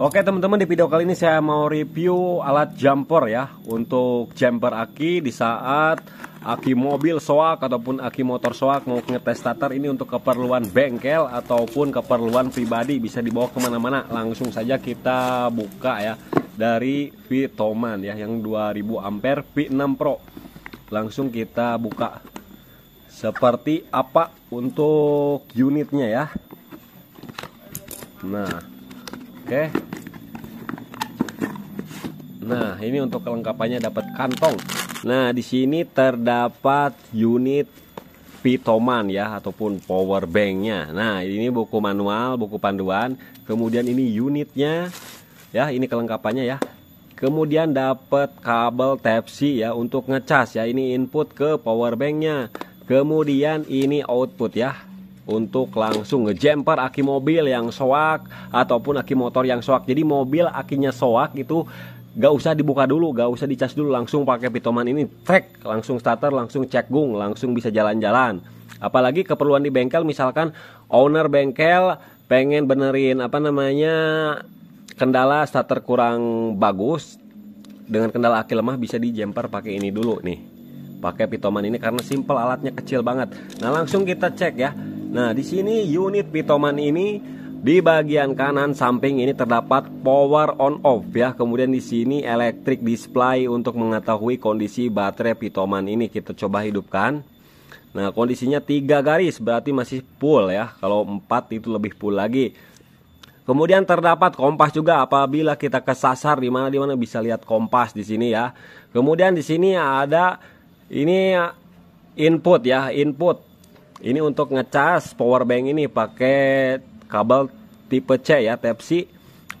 Oke teman-teman di video kali ini saya mau review alat jumper ya Untuk jumper aki di saat aki mobil soak ataupun aki motor soak mau ngetes starter ini untuk keperluan bengkel ataupun keperluan pribadi bisa dibawa kemana-mana langsung saja kita buka ya dari Vitoman ya yang 2000 ampere V6 Pro langsung kita buka seperti apa untuk unitnya ya nah Oke. Nah, ini untuk kelengkapannya dapat kantong. Nah, di sini terdapat unit pitoman ya ataupun power banknya. Nah ini buku manual, buku panduan. Kemudian ini unitnya, ya ini kelengkapannya ya. Kemudian dapat kabel Type C ya untuk ngecas ya. Ini input ke power banknya. Kemudian ini output ya untuk langsung ngejemper aki mobil yang soak ataupun aki motor yang soak. Jadi mobil akinya soak itu gak usah dibuka dulu, gak usah dicas dulu, langsung pakai pitoman ini, Cek langsung starter, langsung cek gung, langsung bisa jalan-jalan. Apalagi keperluan di bengkel, misalkan owner bengkel pengen benerin apa namanya kendala starter kurang bagus, dengan kendala aki lemah bisa dijemper pakai ini dulu nih, pakai pitoman ini karena simple alatnya kecil banget. Nah langsung kita cek ya Nah, di sini unit pitoman ini di bagian kanan samping ini terdapat power on off ya. Kemudian di sini electric display untuk mengetahui kondisi baterai pitoman ini kita coba hidupkan. Nah, kondisinya tiga garis berarti masih full ya. Kalau 4 itu lebih full lagi. Kemudian terdapat kompas juga apabila kita kesasar di mana di mana bisa lihat kompas di sini ya. Kemudian di sini ada ini ya, input ya, input ini untuk ngecas power bank ini pakai kabel tipe C ya, Type C.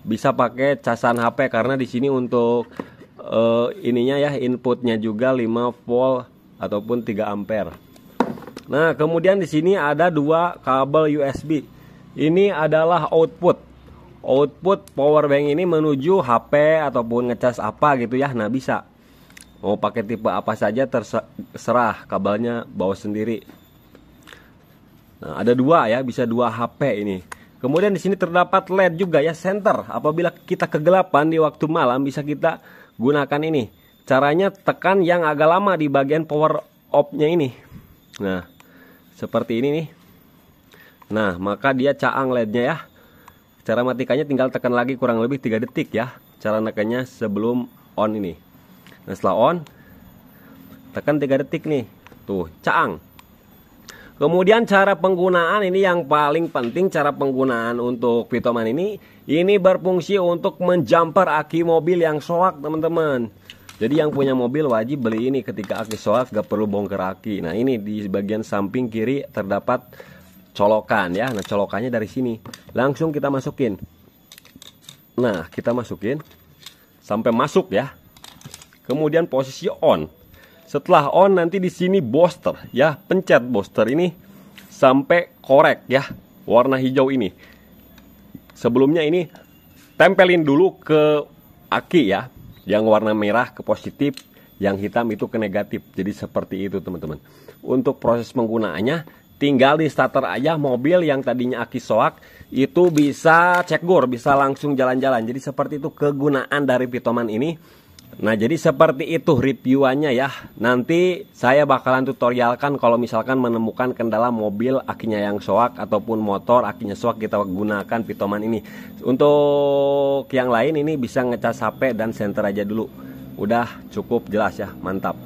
Bisa pakai casan HP karena di sini untuk uh, ininya ya inputnya juga 5 volt ataupun 3 ampere. Nah, kemudian di sini ada dua kabel USB. Ini adalah output output power bank ini menuju HP ataupun ngecas apa gitu ya. Nah, bisa. Mau pakai tipe apa saja terserah kabelnya bawa sendiri. Nah, ada dua ya, bisa dua HP ini. Kemudian di sini terdapat LED juga ya center. Apabila kita kegelapan di waktu malam bisa kita gunakan ini. Caranya tekan yang agak lama di bagian power off-nya ini. Nah, seperti ini nih. Nah, maka dia caang LED-nya ya. Cara matikannya tinggal tekan lagi kurang lebih 3 detik ya. Cara nekannya sebelum on ini. Nah, setelah on tekan 3 detik nih. Tuh, caang. Kemudian cara penggunaan ini yang paling penting cara penggunaan untuk Vitoman ini ini berfungsi untuk menjumper aki mobil yang soak teman-teman. Jadi yang punya mobil wajib beli ini ketika aki soak gak perlu bongkar aki. Nah ini di bagian samping kiri terdapat colokan ya. Nah colokannya dari sini. Langsung kita masukin. Nah kita masukin sampai masuk ya. Kemudian posisi on. Setelah on nanti di sini booster ya, pencet booster ini sampai korek ya warna hijau ini. Sebelumnya ini tempelin dulu ke aki ya, yang warna merah ke positif, yang hitam itu ke negatif. Jadi seperti itu teman-teman. Untuk proses penggunaannya tinggal di starter aja mobil yang tadinya aki soak itu bisa cek gor, bisa langsung jalan-jalan. Jadi seperti itu kegunaan dari pitoman ini Nah, jadi seperti itu reviewannya ya. Nanti saya bakalan tutorialkan kalau misalkan menemukan kendala mobil akinya yang soak ataupun motor akinya soak kita gunakan pitoman ini. Untuk yang lain ini bisa ngecas HP dan senter aja dulu. Udah cukup jelas ya, mantap.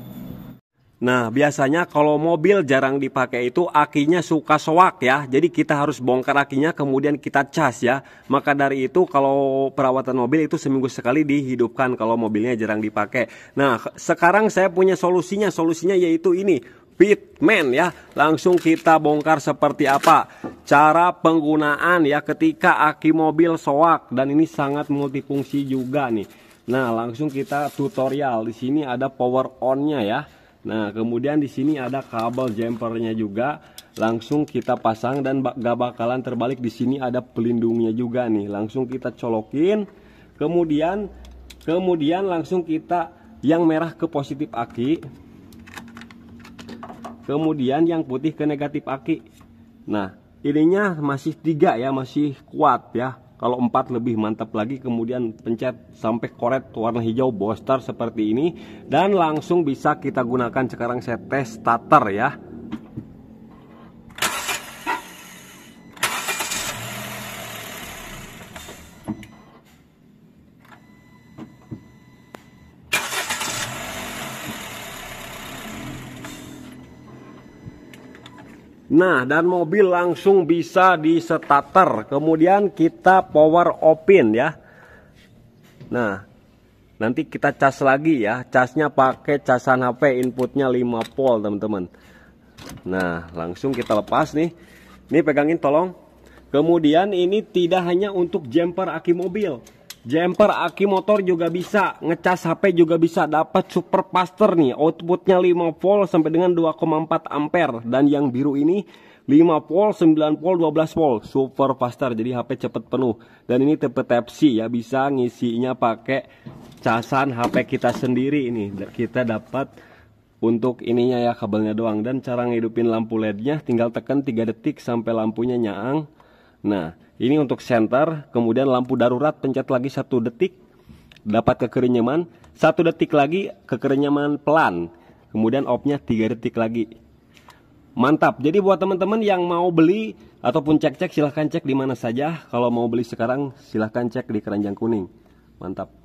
Nah, biasanya kalau mobil jarang dipakai itu akinya suka soak ya. Jadi kita harus bongkar akinya kemudian kita cas ya. Maka dari itu kalau perawatan mobil itu seminggu sekali dihidupkan kalau mobilnya jarang dipakai. Nah, sekarang saya punya solusinya. Solusinya yaitu ini, Pitman ya. Langsung kita bongkar seperti apa cara penggunaan ya ketika aki mobil soak dan ini sangat multifungsi juga nih. Nah, langsung kita tutorial. Di sini ada power onnya ya. Nah, kemudian di sini ada kabel jumpernya juga. Langsung kita pasang dan gak bakalan terbalik. Di sini ada pelindungnya juga nih. Langsung kita colokin. Kemudian kemudian langsung kita yang merah ke positif aki. Kemudian yang putih ke negatif aki. Nah, ininya masih tiga ya, masih kuat ya kalau 4 lebih mantap lagi kemudian pencet sampai koret warna hijau booster seperti ini dan langsung bisa kita gunakan sekarang saya tes starter ya Nah, dan mobil langsung bisa di starter. Kemudian kita power open ya. Nah, nanti kita cas lagi ya. Casnya pakai casan HP inputnya 5 volt, teman-teman. Nah, langsung kita lepas nih. Ini pegangin tolong. Kemudian ini tidak hanya untuk jumper aki mobil. Jumper aki motor juga bisa, ngecas HP juga bisa, dapat super faster nih. Outputnya 5 volt sampai dengan 2,4 ampere dan yang biru ini 5 volt, 9 volt, 12 volt, super faster. Jadi HP cepet penuh. Dan ini tipe Type C ya, bisa ngisinya pakai casan HP kita sendiri ini. Kita dapat untuk ininya ya kabelnya doang dan cara ngidupin lampu LED-nya tinggal tekan 3 detik sampai lampunya nyang. Nah, ini untuk center, kemudian lampu darurat pencet lagi satu detik, dapat ke satu detik lagi ke pelan, kemudian opnya tiga detik lagi. Mantap. Jadi buat teman-teman yang mau beli ataupun cek-cek silahkan cek di mana saja. Kalau mau beli sekarang silahkan cek di keranjang kuning. Mantap.